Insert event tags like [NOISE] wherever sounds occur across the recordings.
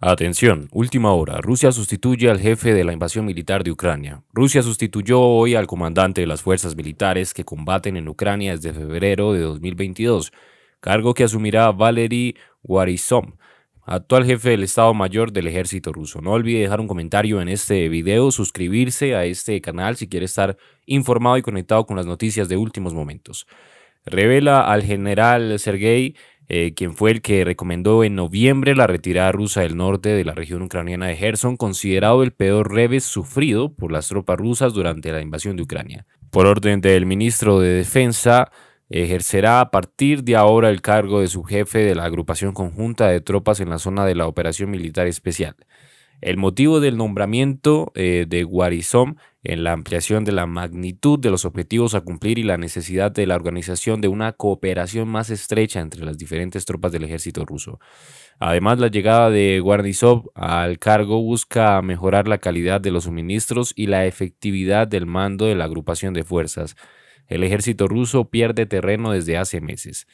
Atención, última hora. Rusia sustituye al jefe de la invasión militar de Ucrania. Rusia sustituyó hoy al comandante de las fuerzas militares que combaten en Ucrania desde febrero de 2022, cargo que asumirá Valery Warisom, actual jefe del Estado Mayor del Ejército Ruso. No olvide dejar un comentario en este video, suscribirse a este canal si quiere estar informado y conectado con las noticias de últimos momentos. Revela al general Sergei eh, quien fue el que recomendó en noviembre la retirada rusa del norte de la región ucraniana de Gerson, considerado el peor revés sufrido por las tropas rusas durante la invasión de Ucrania. Por orden del ministro de Defensa, ejercerá a partir de ahora el cargo de su jefe de la agrupación conjunta de tropas en la zona de la operación militar especial. El motivo del nombramiento eh, de Guarizom en la ampliación de la magnitud de los objetivos a cumplir y la necesidad de la organización de una cooperación más estrecha entre las diferentes tropas del ejército ruso. Además, la llegada de Guarnizov al cargo busca mejorar la calidad de los suministros y la efectividad del mando de la agrupación de fuerzas. El ejército ruso pierde terreno desde hace meses.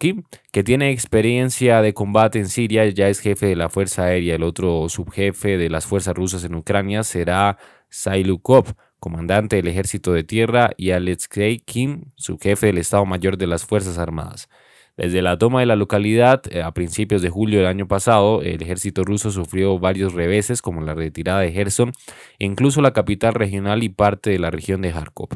Kim, que tiene experiencia de combate en Siria, ya es jefe de la Fuerza Aérea. El otro subjefe de las fuerzas rusas en Ucrania será Sailukov, comandante del Ejército de Tierra, y Alexei Kim, subjefe del Estado Mayor de las Fuerzas Armadas. Desde la toma de la localidad eh, a principios de julio del año pasado, el ejército ruso sufrió varios reveses como la retirada de Gerson e incluso la capital regional y parte de la región de Kharkov.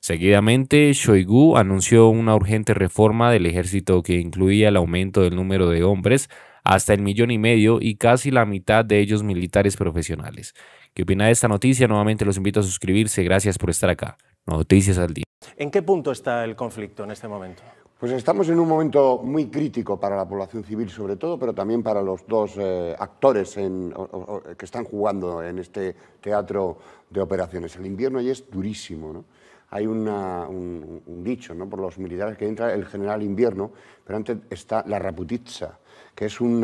Seguidamente, Shoigu anunció una urgente reforma del ejército que incluía el aumento del número de hombres hasta el millón y medio y casi la mitad de ellos militares profesionales. ¿Qué opina de esta noticia? Nuevamente los invito a suscribirse. Gracias por estar acá. Noticias al día. ¿En qué punto está el conflicto en este momento? Pues estamos en un momento muy crítico para la población civil, sobre todo, pero también para los dos eh, actores que están jugando en este teatro de operaciones. El invierno ya es durísimo. ¿no? Hay un, dicho ¿no? por los militares que entra el general invierno, pero antes está la raputitza, que es un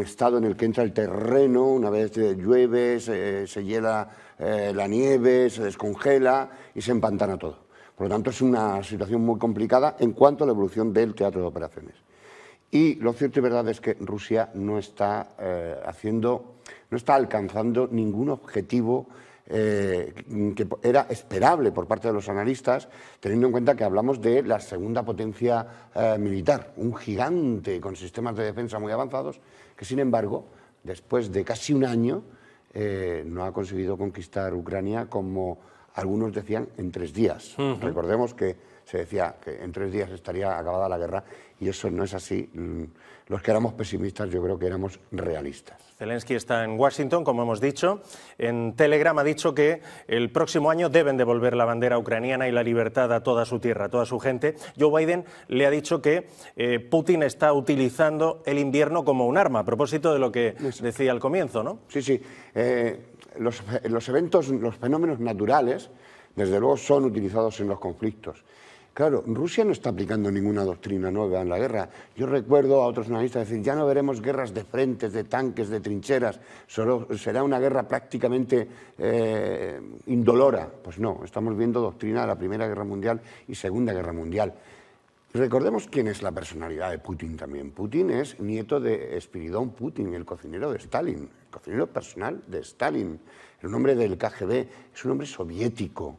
estado en el que entra el terreno, una vez eh, llueve, se, eh, hiela la nieve, se descongela y se empantana todo. Por lo tanto, es una situación muy complicada en cuanto a la evolución del teatro de operaciones. Y lo cierto y verdad es que Rusia no está eh, haciendo, no está alcanzando ningún objetivo eh, que era esperable por parte de los analistas, teniendo en cuenta que hablamos de la segunda potencia eh, militar, un gigante con sistemas de defensa muy avanzados, que sin embargo, después de casi un año, no ha conseguido conquistar Ucrania como algunos decían en tres días. Recordemos que se decía que en tres días estaría acabada la guerra y eso no es así. Mm, los que éramos pesimistas yo creo que éramos realistas. Zelensky está en Washington, como hemos dicho. En Telegram ha dicho que el próximo año deben devolver la bandera ucraniana y la libertad a toda su tierra, a toda su gente. Joe Biden le ha dicho que eh, Putin está utilizando el invierno como un arma, a propósito de lo que decía al comienzo, ¿no? Sí, sí. Eh, los, eventos, los fenómenos naturales, desde luego, son utilizados en los conflictos. Claro, Rusia no está aplicando ninguna doctrina nueva en la guerra. Yo recuerdo a otros analistas decir, ya no veremos guerras de frentes, de tanques, de trincheras, será una guerra prácticamente eh, indolora. Pues no, estamos viendo doctrina de la Primera Guerra Mundial y Segunda Guerra Mundial. Recordemos quién es la personalidad de Putin también. Putin es nieto de Spiridon Putin, el cocinero de Stalin, el cocinero personal de Stalin, el nombre del KGB, es un hombre soviético.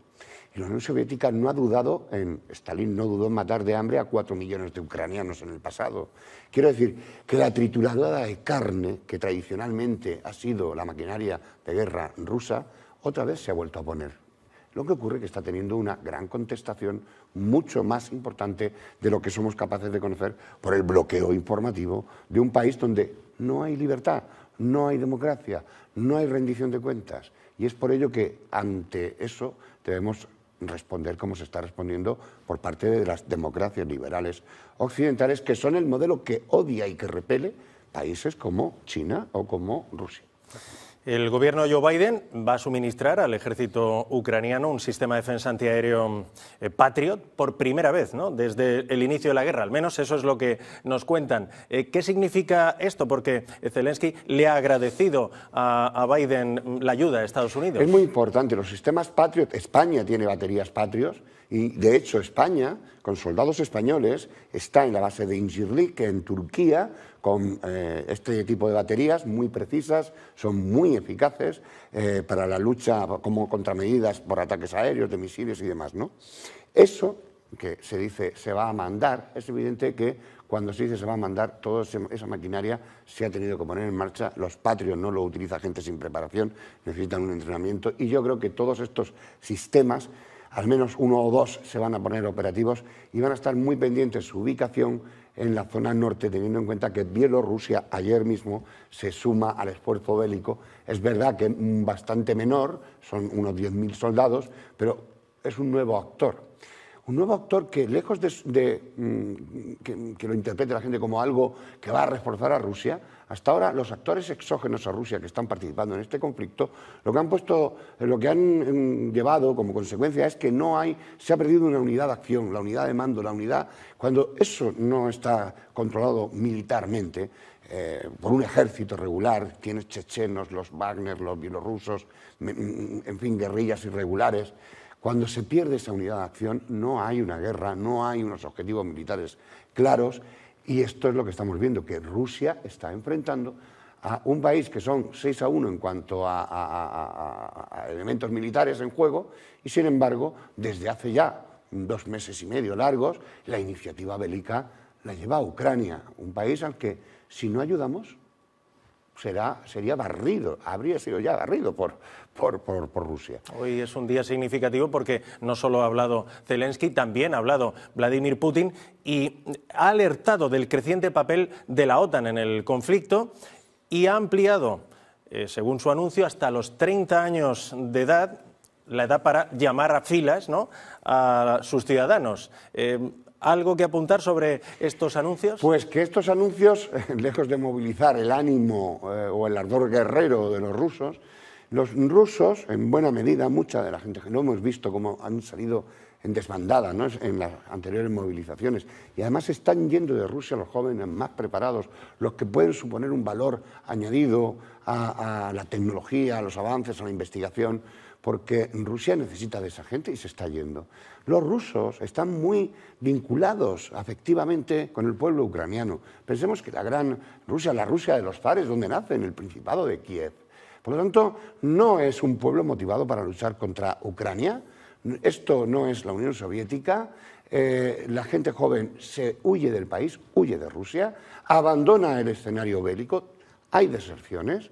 Y la Unión Soviética no ha dudado en, Stalin no dudó en matar de hambre a cuatro millones de ucranianos en el pasado. Quiero decir que la trituradora de carne, que tradicionalmente ha sido la maquinaria de guerra rusa, otra vez se ha vuelto a poner. Lo que ocurre es que está teniendo una gran contestación mucho más importante de lo que somos capaces de conocer por el bloqueo informativo de un país donde no hay libertad, no hay democracia, no hay rendición de cuentas. Y es por ello que ante eso debemos responder como se está respondiendo por parte de las democracias liberales occidentales, que son el modelo que odia y que repele países como China o como Rusia. El gobierno Joe Biden va a suministrar al ejército ucraniano un sistema de defensa antiaéreo eh, Patriot por primera vez, ¿no? Desde el inicio de la guerra, al menos eso es lo que nos cuentan. Eh, ¿Qué significa esto? Porque Zelensky le ha agradecido a, Biden la ayuda de Estados Unidos. Es muy importante. Los sistemas Patriot, España tiene baterías Patriot y, de hecho, España, con soldados españoles, está en la base de Ingirlik en Turquía, con eh, este tipo de baterías muy precisas, son muy eficaces eh, para la lucha como contramedidas por ataques aéreos, de misiles y demás. ¿no? Eso que se dice se va a mandar, es evidente que cuando se dice se va a mandar, toda esa maquinaria se ha tenido que poner en marcha. Los patrios no lo utiliza gente sin preparación, necesitan un entrenamiento. Y yo creo que todos estos sistemas al menos uno o dos se van a poner operativos y van a estar muy pendientes su ubicación en la zona norte, teniendo en cuenta que Bielorrusia ayer mismo se suma al esfuerzo bélico. Es verdad que bastante menor, son unos 10.000 soldados, pero es un nuevo actor un nuevo actor que, lejos de, mm, que, que, lo interprete la gente como algo que va a reforzar a Rusia, hasta ahora los actores exógenos a Rusia que están participando en este conflicto, lo que han puesto, lo que han mm, llevado como consecuencia es que no hay, se ha perdido una unidad de acción, la unidad de mando, la unidad, cuando eso no está controlado militarmente, eh, por un ejército regular, tienes chechenos, los Wagner, los bielorrusos, mm, mm, en fin, guerrillas irregulares. Cuando se pierde esa unidad de acción, no hay una guerra, no hay unos objetivos militares claros, y esto es lo que estamos viendo, que Rusia está enfrentando a un país que son 6 a 1 en cuanto a, a elementos militares en juego, y sin embargo, desde hace ya dos meses y medio largos, la iniciativa bélica la lleva a Ucrania, un país al que si no ayudamos será, sería barrido, habría sido ya barrido por, por, por, Rusia. Hoy es un día significativo porque no solo ha hablado Zelensky, también ha hablado Vladimir Putin y ha alertado del creciente papel de la OTAN en el conflicto y ha ampliado, eh, según su anuncio, hasta los 30 años de edad la edad para llamar a filas ¿no? a sus ciudadanos. Eh, ¿Algo que apuntar sobre estos anuncios? Pues que estos anuncios, [LAUGHS] lejos de movilizar el ánimo eh, o el ardor guerrero de los rusos, los rusos, en buena medida, mucha de la gente que no hemos visto cómo han salido en desbandada en las anteriores movilizaciones. Y además están yendo de Rusia los jóvenes más preparados, los que pueden suponer un valor añadido a, a la tecnología, a los avances, a la investigación porque Rusia necesita de esa gente y se está yendo. Los rusos están muy vinculados afectivamente con el pueblo ucraniano. Pensemos que la gran Rusia, la Rusia de los zares, donde nace, en el Principado de Kiev. Por lo tanto, no es un pueblo motivado para luchar contra Ucrania. Esto no es la Unión Soviética. Eh, la gente joven se huye del país, huye de Rusia, abandona el escenario bélico, hay deserciones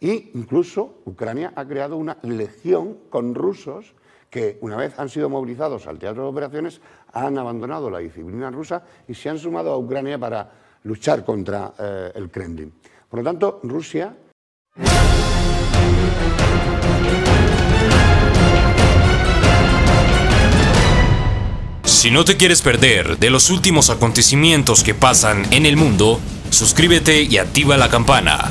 y incluso Ucrania ha creado una legión con rusos que una vez han sido movilizados al teatro de operaciones han abandonado la disciplina rusa y se han sumado a Ucrania para luchar contra eh, el Kremlin. Por lo tanto, Rusia... Si no te quieres perder de los últimos acontecimientos que pasan en el mundo, suscríbete y activa la campana.